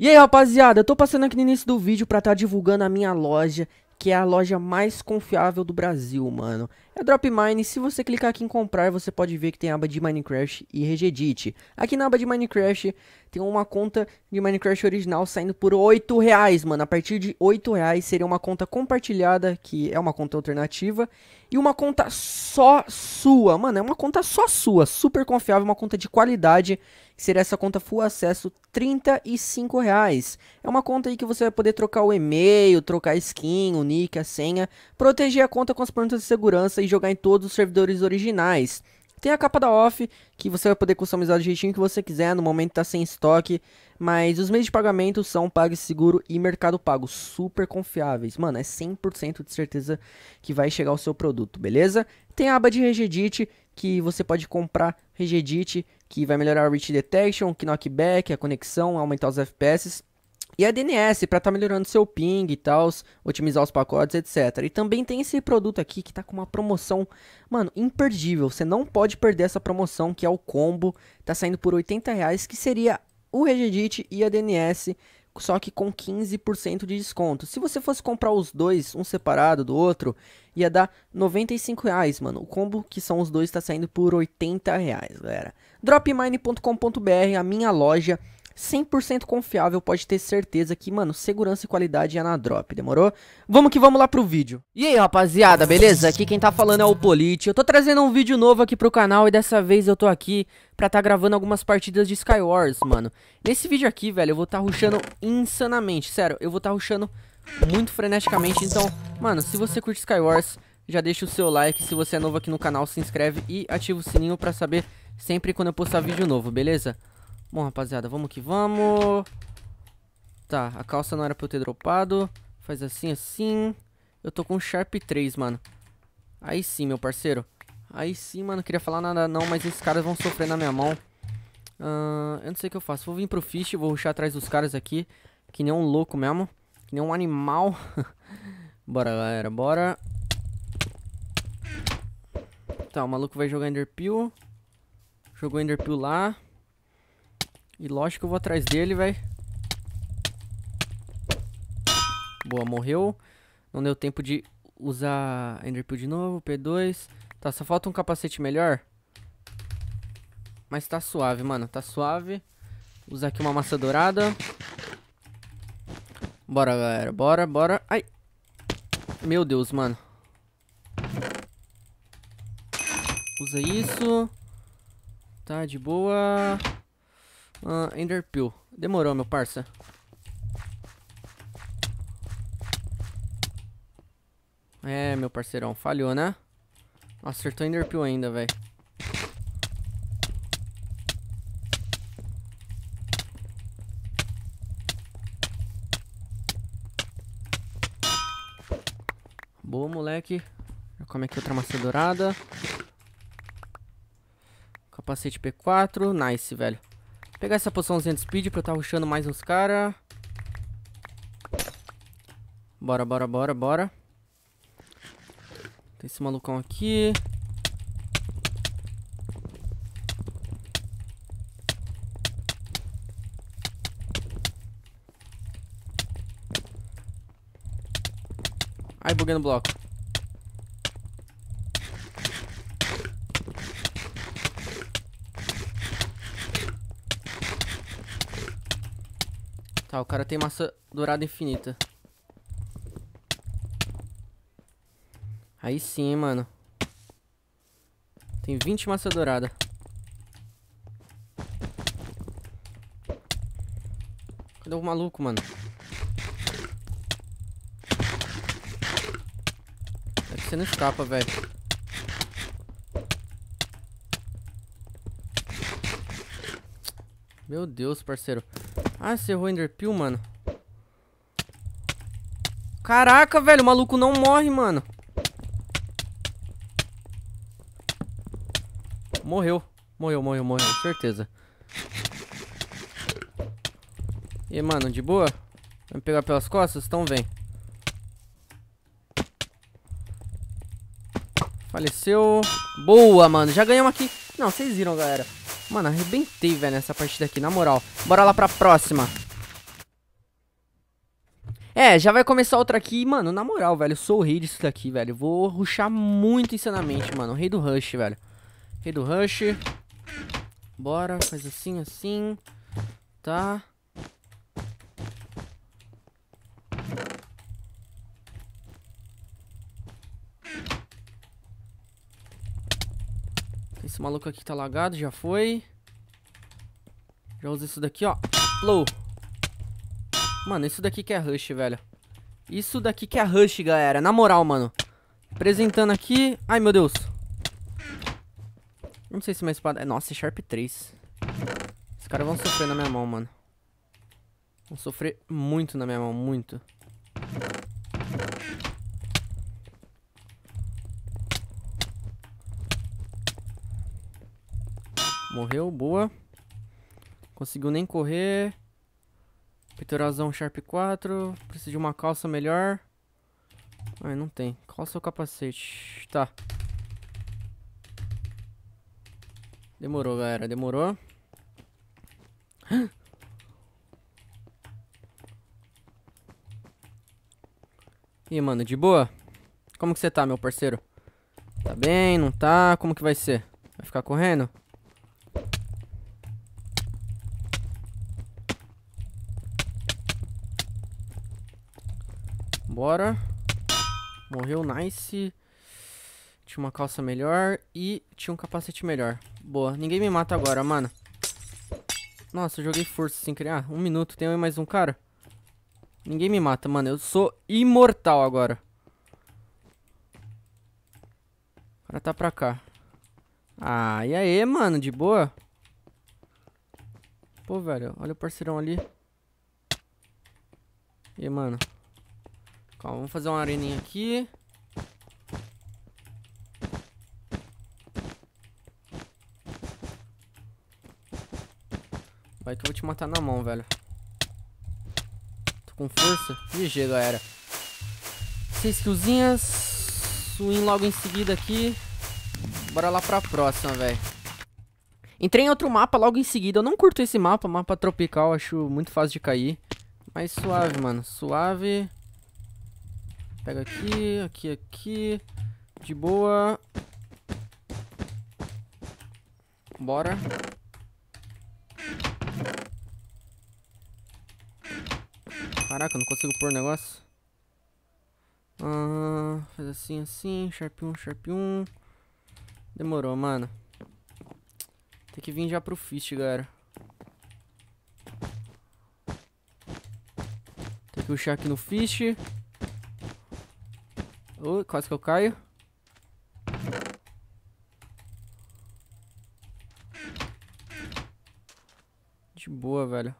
E aí rapaziada, eu tô passando aqui no início do vídeo pra tá divulgando a minha loja, que é a loja mais confiável do Brasil, mano. É Dropmine, se você clicar aqui em comprar, você pode ver que tem aba de Minecraft e Regedit. Aqui na aba de Minecraft, tem uma conta de Minecraft original saindo por 8 reais, mano. A partir de 8 reais seria uma conta compartilhada, que é uma conta alternativa, e uma conta só sua. Mano, é uma conta só sua, super confiável, uma conta de qualidade. seria essa conta full acesso, 35 reais. É uma conta aí que você vai poder trocar o e-mail, trocar a skin, o nick, a senha, proteger a conta com as perguntas de segurança e jogar em todos os servidores originais. Tem a capa da off, que você vai poder customizar do jeitinho que você quiser, no momento tá sem estoque. Mas os meios de pagamento são PagSeguro e Mercado Pago, super confiáveis. Mano, é 100% de certeza que vai chegar o seu produto, beleza? Tem a aba de Regedit, que você pode comprar Regedit, que vai melhorar o Reach Detection, knockback, a conexão, aumentar os FPS. E a DNS, para estar tá melhorando seu ping e tal, otimizar os pacotes, etc. E também tem esse produto aqui que tá com uma promoção, mano, imperdível. Você não pode perder essa promoção, que é o combo. Tá saindo por 80 reais, que seria o Regedit e a DNS, só que com 15% de desconto. Se você fosse comprar os dois, um separado do outro, ia dar 95 reais, mano. O combo que são os dois está saindo por 80 reais, galera. Dropmine.com.br, a minha loja 100% confiável, pode ter certeza que, mano, segurança e qualidade é na drop, demorou? Vamos que vamos lá pro vídeo. E aí, rapaziada, beleza? Aqui quem tá falando é o Polite. Eu tô trazendo um vídeo novo aqui pro canal e dessa vez eu tô aqui pra tá gravando algumas partidas de Skywars, mano. Nesse vídeo aqui, velho, eu vou tá rushando insanamente, sério, eu vou tá rushando muito freneticamente. Então, mano, se você curte Skywars, já deixa o seu like. Se você é novo aqui no canal, se inscreve e ativa o sininho pra saber sempre quando eu postar vídeo novo, beleza? Bom, rapaziada, vamos que vamos. Tá, a calça não era pra eu ter dropado. Faz assim, assim. Eu tô com Sharp 3, mano. Aí sim, meu parceiro. Aí sim, mano, queria falar nada não, mas esses caras vão sofrer na minha mão. Uh, eu não sei o que eu faço. Vou vir pro Fish, vou ruxar atrás dos caras aqui. Que nem um louco mesmo. Que nem um animal. bora, galera, bora. Tá, o maluco vai jogar Enderpeel. Jogou Enderpeel lá. E lógico que eu vou atrás dele, velho. Boa, morreu. Não deu tempo de usar Enderpeel de novo, P2. Tá, só falta um capacete melhor. Mas tá suave, mano, tá suave. Vou usar aqui uma massa dourada. Bora, galera, bora, bora. Ai! Meu Deus, mano. Usa isso. Tá, de boa. Uh, ah, Enderpeel. Demorou, meu parça. É, meu parceirão. Falhou, né? acertou Enderpeel ainda, velho. Boa, moleque. Já come aqui outra maçã dourada. Capacete P4. Nice, velho. Pegar essa poçãozinha de speed pra eu estar tá rushando mais uns caras. Bora, bora, bora, bora. Tem esse malucão aqui. Ai, buguei no bloco. Tá, o cara tem massa dourada infinita. Aí sim, hein, mano. Tem 20 massa dourada. Cadê o maluco, mano? É que você não escapa, velho. Meu Deus, parceiro. Ah, você errou Ender Pill, mano. Caraca, velho, o maluco não morre, mano. Morreu. Morreu, morreu, morreu, certeza. E mano, de boa? Vai me pegar pelas costas? Então vem. Faleceu. Boa, mano. Já ganhamos aqui. Não, vocês viram, galera. Mano, arrebentei, velho, nessa partida aqui, na moral. Bora lá pra próxima. É, já vai começar outra aqui, mano, na moral, velho, eu sou o rei disso daqui, velho. Eu vou rushar muito insanamente, mano, o rei do rush, velho. Rei do rush. Bora, faz assim, assim. Tá. Esse maluco aqui tá lagado, já foi. Já usa isso daqui, ó. Low. Mano, isso daqui que é rush, velho. Isso daqui que é rush, galera. Na moral, mano. Apresentando aqui. Ai, meu Deus. Não sei se minha espada... Nossa, é Sharp 3. Os caras vão sofrer na minha mão, mano. Vão sofrer muito na minha mão, muito. Muito. Morreu, boa. Conseguiu nem correr. Peitorazão Sharp 4. Preciso de uma calça melhor. Ai, não tem. Calça ou capacete? Tá. Demorou, galera. Demorou. E mano, de boa? Como que você tá, meu parceiro? Tá bem? Não tá? Como que vai ser? Vai ficar correndo? Vambora. Morreu, nice. Tinha uma calça melhor e tinha um capacete melhor. Boa, ninguém me mata agora, mano. Nossa, eu joguei força sem criar. um minuto, tem mais um cara. Ninguém me mata, mano. Eu sou imortal agora. O cara tá pra cá. Ah, e aí, mano? De boa? Pô, velho, olha o parceirão ali. E, mano? Calma, vamos fazer uma areninha aqui. Vai que eu vou te matar na mão, velho. Tô com força. GG, galera. Seis killzinhas. Swing logo em seguida aqui. Bora lá pra próxima, velho. Entrei em outro mapa logo em seguida. Eu não curto esse mapa, mapa tropical. Acho muito fácil de cair. Mas suave, mano. Suave. Pega aqui, aqui, aqui. De boa. Bora. Caraca, eu não consigo pôr o negócio. Ah, faz assim, assim. Sharp 1, Sharp 1. Demorou, mano. Tem que vir já pro Fist, galera. Tem que puxar aqui no Fist. Ui, quase que eu caio. De boa, velho.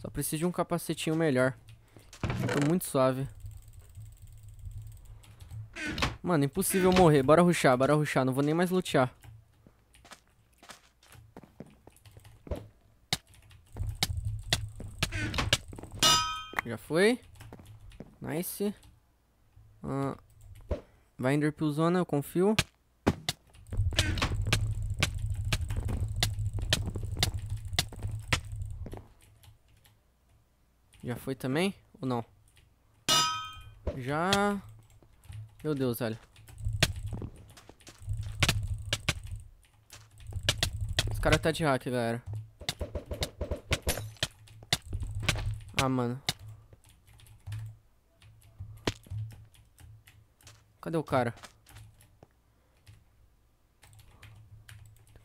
Só preciso de um capacetinho melhor. Eu tô muito suave. Mano, impossível morrer. Bora ruxar, bora ruxar. Não vou nem mais lutear. Já foi. Nice. Ah, vai Enderpilzona, eu confio. Já foi também? Ou não? Já... Meu Deus, olha. Os cara tá de hack, galera. Ah, mano. Cadê o cara?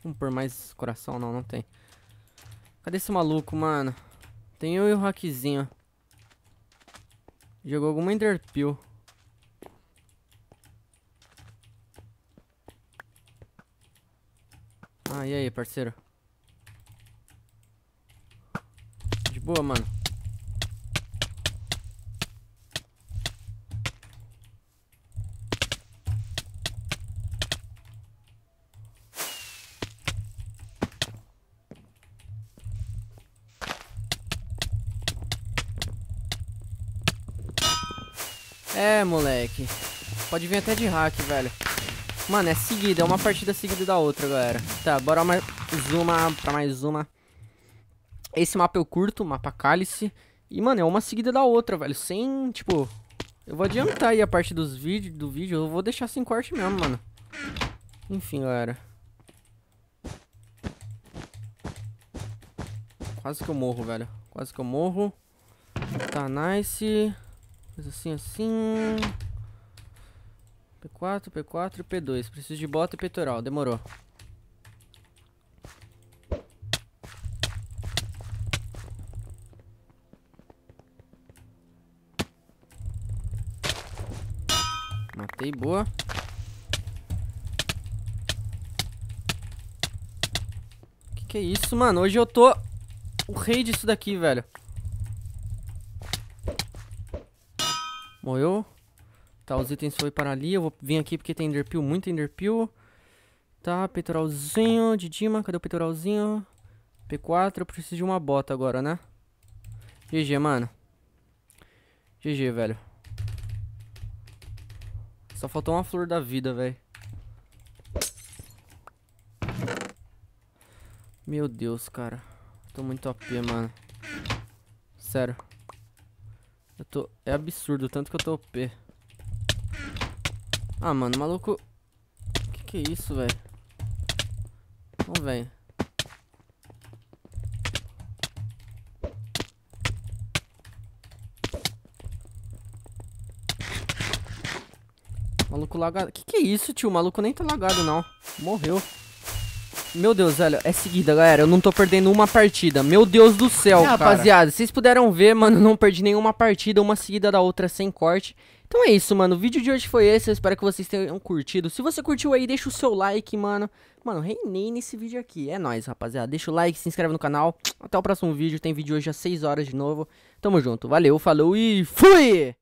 Vamos pôr mais coração? Não, não tem. Cadê esse maluco, mano? Tem eu e o hackzinho. Jogou alguma enderpeel. Ah, e aí, parceiro? De boa, mano. É, moleque. Pode vir até de hack, velho. Mano, é seguida. É uma partida seguida da outra, galera. Tá, bora mais uma pra mais uma. Esse mapa eu curto, mapa cálice. E, mano, é uma seguida da outra, velho. Sem, tipo... Eu vou adiantar aí a parte dos vídeos, do vídeo. Eu vou deixar sem corte mesmo, mano. Enfim, galera. Quase que eu morro, velho. Quase que eu morro. Tá nice. Mas assim, assim... P4, P4 e P2. Preciso de bota e peitoral. Demorou. Matei, boa. Que que é isso, mano? Hoje eu tô o rei disso daqui, velho. Morreu. Tá, os itens foi para ali. Eu vou vir aqui porque tem enderpeel, muito enderpeel. Tá, peitoralzinho de Dima. Cadê o peitoralzinho? P4, eu preciso de uma bota agora, né? GG, mano. GG, velho. Só faltou uma flor da vida, velho. Meu Deus, cara. Tô muito OP, mano. Sério. Eu tô... É absurdo o tanto que eu tô OP. Ah, mano, maluco... Que que é isso, velho? Não velho. Maluco lagado. Que que é isso, tio? O maluco nem tá lagado, não. Morreu. Meu Deus, velho, é seguida, galera. Eu não tô perdendo uma partida. Meu Deus do céu, é, cara. Rapaziada, vocês puderam ver, mano, não perdi nenhuma partida, uma seguida da outra sem corte. Então é isso, mano. O vídeo de hoje foi esse. Eu espero que vocês tenham curtido. Se você curtiu aí, deixa o seu like, mano. Mano, reinei nesse vídeo aqui. É nóis, rapaziada. Deixa o like, se inscreve no canal. Até o próximo vídeo. Tem vídeo hoje às 6 horas de novo. Tamo junto. Valeu, falou e fui!